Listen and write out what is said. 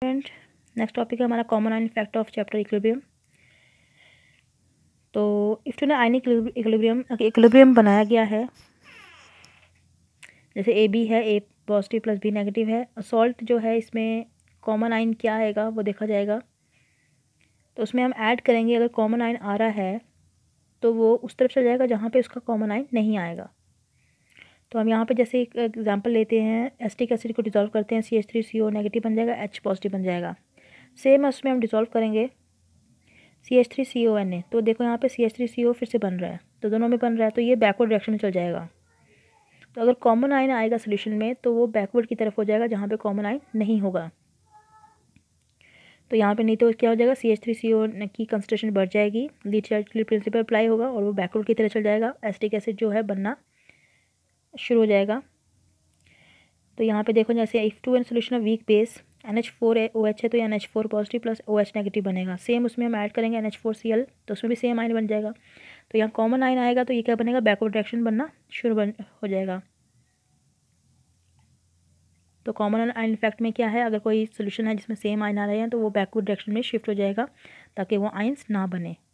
friend next topic है हमारा common ion effect of chapter equilibrium तो टू ने आइन इक्विलिब्रियम इक्विलिब्रियम बनाया गया है जैसे ए बी है A positive plus B negative है सॉल्ट जो है इसमें कॉमन आइन क्या आएगा वो देखा जाएगा तो उसमें हम ऐड करेंगे अगर कॉमन आइन आ रहा है तो वो उस तरफ चला जाएगा जहाँ पे उसका कॉमन आइन नहीं आएगा तो हम यहाँ पे जैसे एक एग्जांपल लेते हैं एस्टिक एसिड को डिज़ोल्व करते हैं C H three C O negative बन जाएगा एच पॉजिटिव बन जाएगा सेम उसमें हम डिज़ोल्व करेंगे C H three C O N A तो देखो यहाँ पे सी एच थ्री सी ओ फिर से बन रहा है तो दोनों में बन रहा है तो ये बैकवर्ड डायरेक्शन में चल जाएगा तो अगर कॉमन आइन आएगा सोल्यूशन में तो वो बैकवर्ड की तरफ हो जाएगा जहाँ पर कॉमन आइन नहीं होगा तो यहाँ पे नहीं तो क्या हो जाएगा सी एच थ्री सी ओ की कंसनट्रेशन बढ़ जाएगी लीड प्रिंसिपल अप्लाई होगा और वो बैकवर्ड की तरह चल जाएगा एस्टिक एसिड जो है बनना शुरू हो जाएगा तो यहाँ पे देखो जैसे if to an solution of weak base N H four O H है तो N H four positive plus O H negative बनेगा सेम उसमें हम ऐड करेंगे N H four C L तो उसमें भी सेम आयन बन जाएगा तो यहाँ कॉमन आयन आएगा तो ये क्या बनेगा बैकवर्ड डायरेक्शन बनना शुरू बन हो जाएगा तो कॉमन आयन इफेक्ट में क्या है अगर कोई सोल्यूशन है जिसमें सेम आयन आ रहे हैं तो वो बैकवर्ड डायरेक्शन में शिफ्ट हो जाएगा ताकि वो आइंस ना बने